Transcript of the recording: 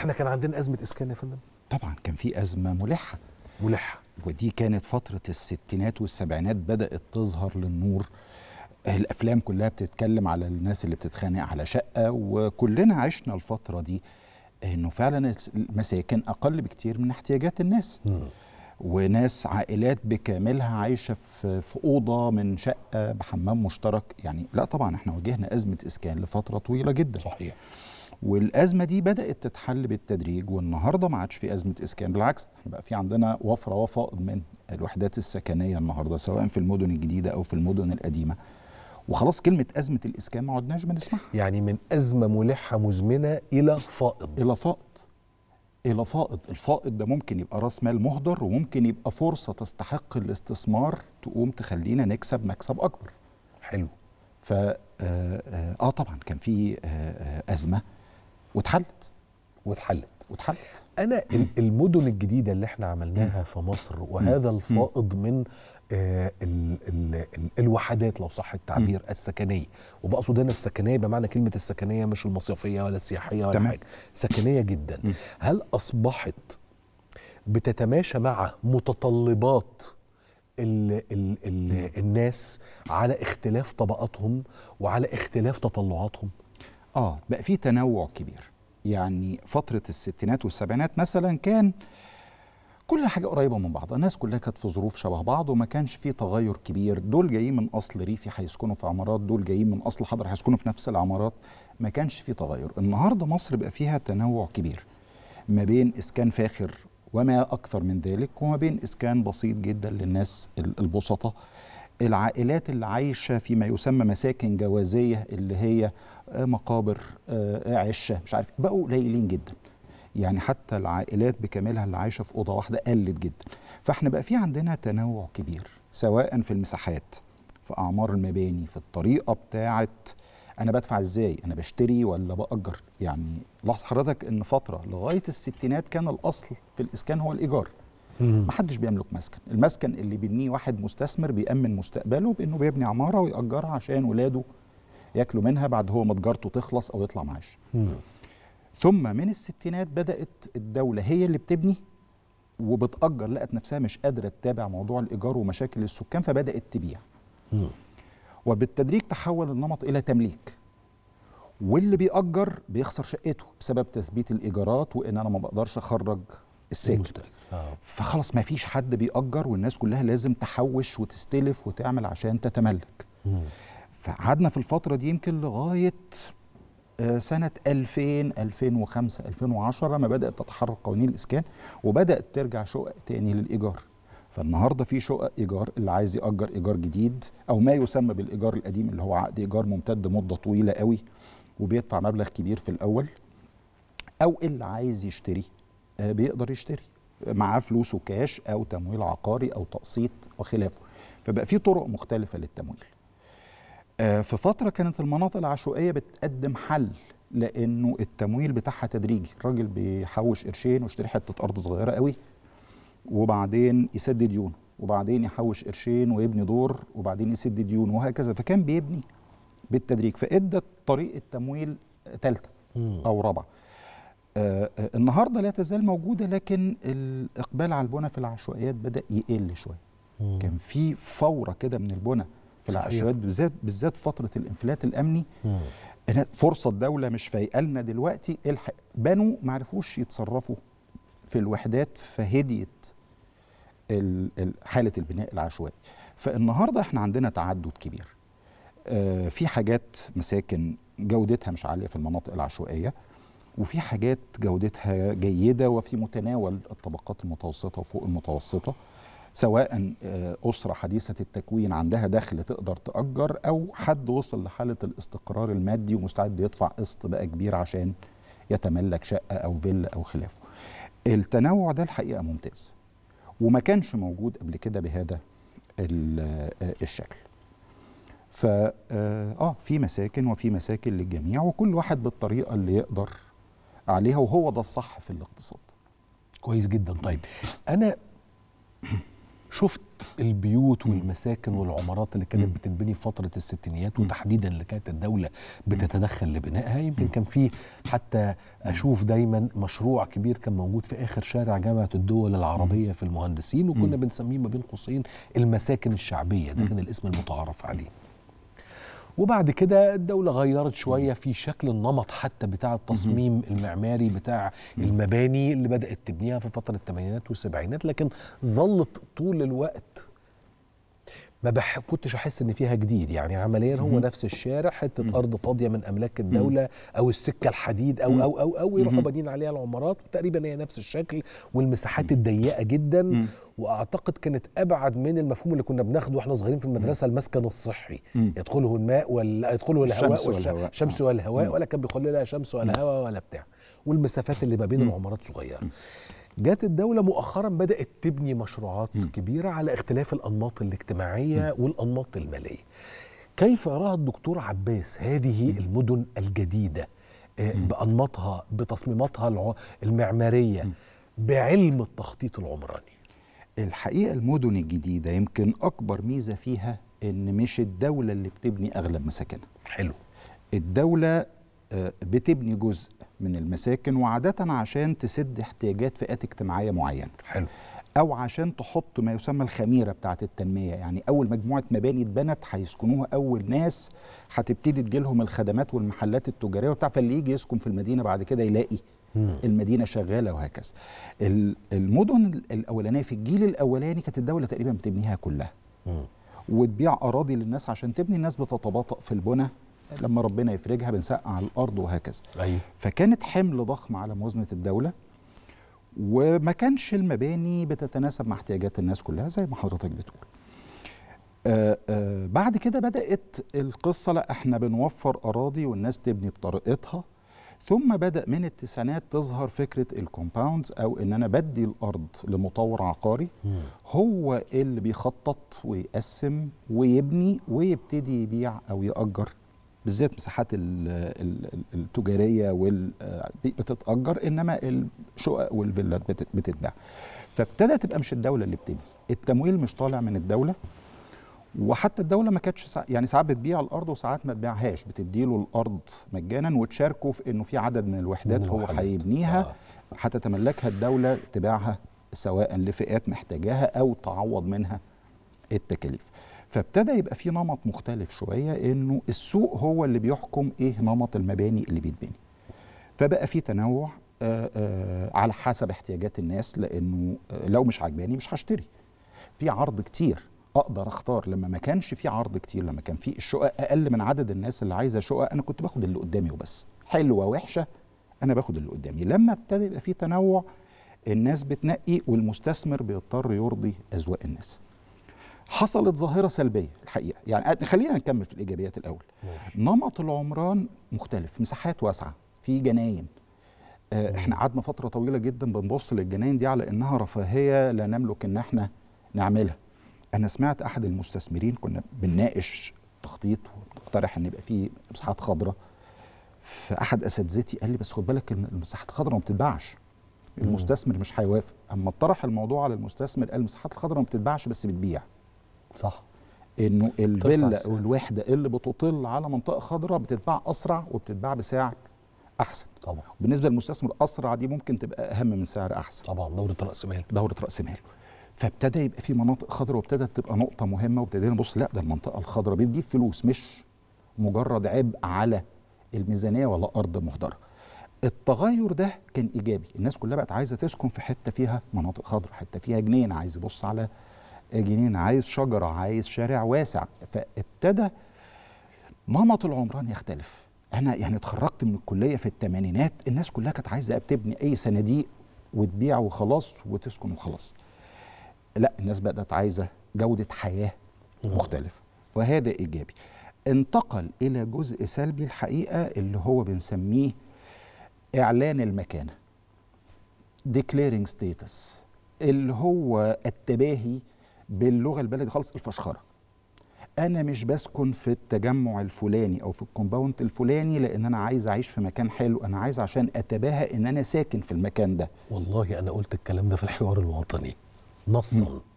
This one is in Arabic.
احنا كان عندنا ازمه اسكان يا فندم طبعا كان في ازمه ملحه ملحه ودي كانت فتره الستينات والسبعينات بدات تظهر للنور الافلام كلها بتتكلم على الناس اللي بتتخانق على شقه وكلنا عشنا الفتره دي انه فعلا المساكن اقل بكتير من احتياجات الناس م. وناس عائلات بكاملها عايشه في في اوضه من شقه بحمام مشترك يعني لا طبعا احنا واجهنا ازمه اسكان لفتره طويله جدا صحيح والازمه دي بدات تتحل بالتدريج والنهارده ما عادش في ازمه اسكان بالعكس بقى في عندنا وفره وفائض من الوحدات السكنيه النهارده سواء في المدن الجديده او في المدن القديمه وخلاص كلمه ازمه الاسكان ما عدناش بنسمعها يعني من ازمه ملحه مزمنه الى فائض الى فائض الى فائض الفائض ده ممكن يبقى راس مال مهدر وممكن يبقى فرصه تستحق الاستثمار تقوم تخلينا نكسب مكسب اكبر حلو ف آه, آه, آه طبعا كان في آه, آه ازمه واتحلت واتحلت واتحلت انا المدن الجديده اللي احنا عملناها في مصر وهذا الفائض من آه، الوحدات لو صح التعبير السكنيه وبقصد هنا السكنيه بمعنى كلمه السكنيه مش المصيفيه ولا السياحيه ولا حاجه سكنيه جدا هل اصبحت بتتماشى مع متطلبات الـ الـ الـ الناس على اختلاف طبقاتهم وعلى اختلاف تطلعاتهم اه بقى في تنوع كبير يعني فتره الستينات والسبعينات مثلا كان كل حاجه قريبه من بعض الناس كلها كانت في ظروف شبه بعض وما كانش في تغير كبير دول جايين من اصل ريفي هيسكنوا في عمارات دول جايين من اصل حضر هيسكنوا في نفس العمارات ما كانش في تغير النهارده مصر بقى فيها تنوع كبير ما بين اسكان فاخر وما اكثر من ذلك وما بين اسكان بسيط جدا للناس البسطاء العائلات اللي عايشه في ما يسمى مساكن جوازيه اللي هي آه، مقابر آه، آه، عشه مش عارف بقوا قليلين جدا يعني حتى العائلات بكاملها اللي عايشه في اوضه واحده قلت جدا فاحنا بقى في عندنا تنوع كبير سواء في المساحات في اعمار المباني في الطريقه بتاعه انا بدفع ازاي انا بشتري ولا باجر يعني لاحظ حضرتك ان فتره لغايه الستينات كان الاصل في الاسكان هو الايجار ما حدش بيملك مسكن المسكن اللي بيبنيه واحد مستثمر بيأمن مستقبله بأنه بيبني عمارة ويأجرها عشان ولاده ياكلوا منها بعد هو ما تجارته تخلص أو يطلع معاش ثم من الستينات بدأت الدولة هي اللي بتبني وبتأجر لقت نفسها مش قادرة تتابع موضوع الإيجار ومشاكل السكان فبدأت تبيع وبالتدريج تحول النمط إلى تمليك واللي بيأجر بيخسر شقته بسبب تثبيت الإيجارات وإن أنا ما بقدرش أخرج الساكن آه. فخلاص ما فيش حد بيأجر والناس كلها لازم تحوش وتستلف وتعمل عشان تتملك فقعدنا في الفترة دي يمكن لغاية آه، سنة 2000 2005 2010 ما بدأت تتحرك قوانين الإسكان وبدأت ترجع شقق تاني للإيجار فالنهارده في شقق ايجار اللي عايز ياجر ايجار جديد او ما يسمى بالايجار القديم اللي هو عقد ايجار ممتد مده طويله قوي وبيدفع مبلغ كبير في الاول او اللي عايز يشتري آه، بيقدر يشتري معاه فلوسه كاش او تمويل عقاري او تقسيط وخلافه فبقى في طرق مختلفه للتمويل آه، في فتره كانت المناطق العشوائيه بتقدم حل لانه التمويل بتاعها تدريجي الراجل بيحوش قرشين ويشتري حته ارض صغيره قوي وبعدين يسدد ديونه وبعدين يحوش قرشين ويبني دور وبعدين يسد ديون وهكذا فكان بيبني بالتدريج فادت طريقه تمويل ثالثه او رابعه آه، آه، النهارده لا تزال موجوده لكن الاقبال على البنى في العشوائيات بدا يقل شويه كان في فوره كده من البنى في العشوائيات بالذات بالذات فتره الانفلات الامني مم. فرصه الدوله مش فايقه لنا دلوقتي بنوا ما عرفوش يتصرفوا في الوحدات فهديت حاله البناء العشوائي فالنهارده احنا عندنا تعدد كبير آه، في حاجات مساكن جودتها مش عاليه في المناطق العشوائيه وفي حاجات جودتها جيده وفي متناول الطبقات المتوسطه وفوق المتوسطه سواء آه، أسرة حديثة التكوين عندها دخل تقدر تأجر أو حد وصل لحالة الاستقرار المادي ومستعد يدفع قسط بقى كبير عشان يتملك شقة أو فيلا أو خلافه التنوع ده الحقيقة ممتاز وما كانش موجود قبل كده بهذا آه، الشكل ف آه،, آه في مساكن وفي مساكن للجميع وكل واحد بالطريقة اللي يقدر عليها وهو ده الصح في الاقتصاد كويس جدا طيب انا شفت البيوت والمساكن والعمارات اللي كانت بتتبني في فتره الستينيات وتحديدا اللي كانت الدوله بتتدخل لبنائها يمكن كان في حتى اشوف دايما مشروع كبير كان موجود في اخر شارع جامعه الدول العربيه في المهندسين وكنا بنسميه ما بين قوسين المساكن الشعبيه ده كان الاسم المتعارف عليه وبعد كده الدولة غيرت شوية في شكل النمط حتى بتاع التصميم المعماري بتاع المباني اللي بدأت تبنيها في فترة الثمانينات والسبعينات لكن ظلت طول الوقت ما بح... كنتش احس ان فيها جديد يعني عمليا هو نفس الشارع حته ارض فاضيه من املاك الدوله او السكه الحديد او او او او يروحوا بادين عليها العمارات تقريبا هي نفس الشكل والمساحات الضيقه جدا واعتقد كانت ابعد من المفهوم اللي كنا بناخده واحنا صغيرين في المدرسه المسكن الصحي يدخله الماء ولا يدخله الهواء الشمس والهواء, الشمس والهواء ولا كان بيخل لها شمس ولا هواء ولا بتاع والمسافات اللي ما بين العمارات صغيره جت الدولة مؤخرا بدأت تبني مشروعات م. كبيرة على اختلاف الأنماط الاجتماعية م. والأنماط المالية كيف يراها الدكتور عباس هذه م. المدن الجديدة آه، بأنماطها بتصميماتها المعمارية بعلم التخطيط العمراني الحقيقة المدن الجديدة يمكن أكبر ميزة فيها إن مش الدولة اللي بتبني أغلب مساكنها حلو الدولة بتبني جزء من المساكن وعادة عشان تسد احتياجات فئات اجتماعية معينة حلو أو عشان تحط ما يسمى الخميرة بتاعة التنمية يعني أول مجموعة مباني اتبنت هيسكنوها أول ناس هتبتدي تجيلهم الخدمات والمحلات التجارية وبتاع فاللي يجي يسكن في المدينة بعد كده يلاقي مم. المدينه شغاله وهكذا المدن الاولانيه في الجيل الاولاني كانت الدوله تقريبا بتبنيها كلها مم. وتبيع اراضي للناس عشان تبني الناس بتتباطأ في البنى لما ربنا يفرجها بنسقع على الارض وهكذا أيوه. فكانت حمل ضخم على موازنه الدوله وما كانش المباني بتتناسب مع احتياجات الناس كلها زي ما حضرتك بتقول آآ آه، آآ آه، بعد كده بدات القصه لا احنا بنوفر اراضي والناس تبني بطريقتها ثم بدا من التسعينات تظهر فكره الكومباوندز او ان انا بدي الارض لمطور عقاري هو اللي بيخطط ويقسم ويبني ويبتدي يبيع او ياجر بالذات مساحات التجاريه وال آه، بتتاجر انما الشقق والفيلات بتتباع فابتدى تبقى مش الدوله اللي بتبني التمويل مش طالع من الدوله وحتى الدوله ما كانتش يعني ساعات بتبيع الارض وساعات ما تبيعهاش بتديله الارض مجانا وتشاركه في انه في عدد من الوحدات هو هيبنيها آه. حتى تملكها الدوله تباعها سواء لفئات محتاجاها او تعوض منها التكاليف فابتدى يبقى في نمط مختلف شويه انه السوق هو اللي بيحكم ايه نمط المباني اللي بيتبني فبقى في تنوع آآ آه، آآ آه، على حسب احتياجات الناس لانه آه، لو مش عجباني مش هشتري في عرض كتير اقدر اختار لما ما كانش في عرض كتير لما كان في الشقق اقل من عدد الناس اللي عايزه شقق انا كنت باخد اللي قدامي وبس حلوه وحشه انا باخد اللي قدامي لما ابتدى يبقى في تنوع الناس بتنقي والمستثمر بيضطر يرضي اذواق الناس حصلت ظاهرة سلبية الحقيقة يعني خلينا نكمل في الإيجابيات الأول ماشي. نمط العمران مختلف مساحات واسعة في جناين آه، احنا قعدنا فترة طويلة جدا بنبص للجناين دي على انها رفاهية لا نملك ان احنا نعملها انا سمعت احد المستثمرين كنا بنناقش تخطيط ونقترح ان يبقى في مساحات خضراء فاحد اساتذتي قال لي بس خد بالك المساحات الخضراء ما بتتباعش المستثمر مش هيوافق اما اطرح الموضوع على المستثمر قال المساحات الخضراء ما بتتباعش بس بتبيع صح انه طيب، طيب، الفيلا والوحده اللي بتطل على منطقه خضراء بتتباع اسرع وبتتباع بسعر احسن طبعا بالنسبه للمستثمر اسرع دي ممكن تبقى اهم من سعر احسن طبعا دوره راس مال دوره راس مال فابتدى يبقى في مناطق خضراء وابتدت تبقى نقطه مهمه وابتدينا نبص لا ده المنطقه الخضراء بتجيب فلوس مش مجرد عبء على الميزانيه ولا ارض مهدره التغير ده كان ايجابي الناس كلها بقت عايزه تسكن في حته فيها مناطق خضراء حته فيها جنين عايز يبص على جنين عايز شجره عايز شارع واسع فابتدى نمط العمران يختلف انا يعني اتخرجت من الكليه في الثمانينات الناس كلها كانت عايزه تبني اي صناديق وتبيع وخلاص وتسكن وخلاص لا الناس بدات عايزه جوده حياه مختلفه وهذا ايجابي انتقل الى جزء سلبي الحقيقه اللي هو بنسميه اعلان المكانه declaring status اللي هو التباهي باللغه البلدي خالص الفشخره انا مش بسكن في التجمع الفلاني او في الكومباوند الفلاني لان انا عايز اعيش في مكان حلو انا عايز عشان اتباهى ان انا ساكن في المكان ده والله انا قلت الكلام ده في الحوار الوطني نصا